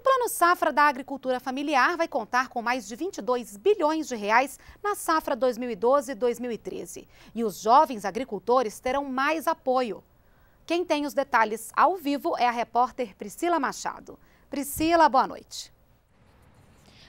O Plano Safra da Agricultura Familiar vai contar com mais de 22 bilhões de reais na safra 2012-2013. E os jovens agricultores terão mais apoio. Quem tem os detalhes ao vivo é a repórter Priscila Machado. Priscila, boa noite.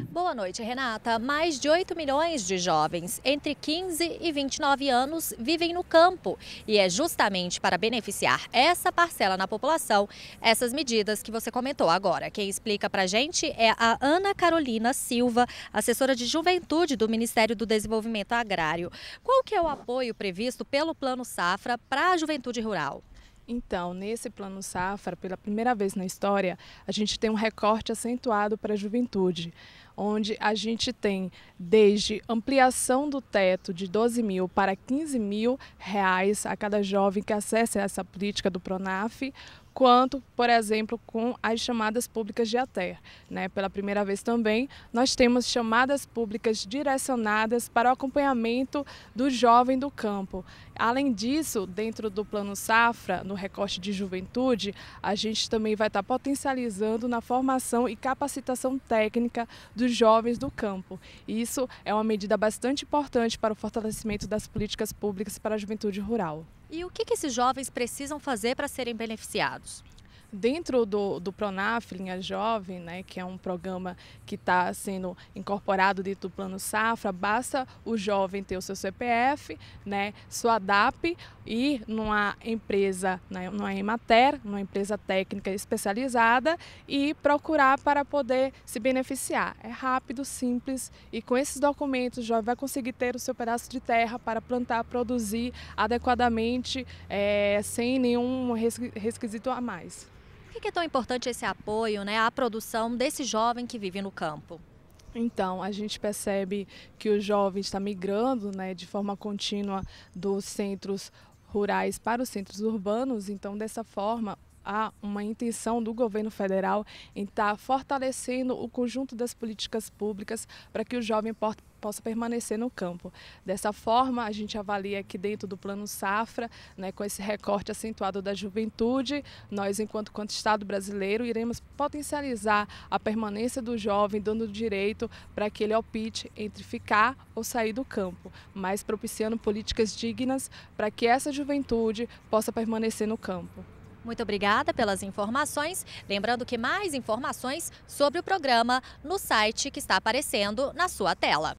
Boa noite, Renata. Mais de 8 milhões de jovens entre 15 e 29 anos vivem no campo. E é justamente para beneficiar essa parcela na população, essas medidas que você comentou agora. Quem explica para a gente é a Ana Carolina Silva, assessora de Juventude do Ministério do Desenvolvimento Agrário. Qual que é o apoio previsto pelo Plano Safra para a juventude rural? Então, nesse plano Safra, pela primeira vez na história, a gente tem um recorte acentuado para a juventude onde a gente tem desde ampliação do teto de 12 mil para 15 mil reais a cada jovem que acesse essa política do Pronaf, quanto, por exemplo, com as chamadas públicas de ATER. Né? Pela primeira vez também, nós temos chamadas públicas direcionadas para o acompanhamento do jovem do campo. Além disso, dentro do Plano Safra, no recorte de juventude, a gente também vai estar potencializando na formação e capacitação técnica dos jovens do campo. isso é uma medida bastante importante para o fortalecimento das políticas públicas para a juventude rural. E o que esses jovens precisam fazer para serem beneficiados? dentro do, do Pronaf, Linha Jovem, né, que é um programa que está sendo incorporado dentro do Plano Safra, basta o jovem ter o seu CPF, né, sua DAP, ir numa empresa, né, numa Emater, numa empresa técnica especializada e procurar para poder se beneficiar. É rápido, simples e com esses documentos o jovem vai conseguir ter o seu pedaço de terra para plantar, produzir adequadamente, é, sem nenhum requisito a mais. Por que é tão importante esse apoio né, à produção desse jovem que vive no campo? Então, a gente percebe que o jovem está migrando né, de forma contínua dos centros rurais para os centros urbanos, então dessa forma há uma intenção do governo federal em estar tá fortalecendo o conjunto das políticas públicas para que o jovem possa permanecer no campo. Dessa forma, a gente avalia que dentro do Plano Safra, né, com esse recorte acentuado da juventude, nós, enquanto quanto Estado brasileiro, iremos potencializar a permanência do jovem, dando direito para que ele opte entre ficar ou sair do campo, mas propiciando políticas dignas para que essa juventude possa permanecer no campo. Muito obrigada pelas informações. Lembrando que mais informações sobre o programa no site que está aparecendo na sua tela.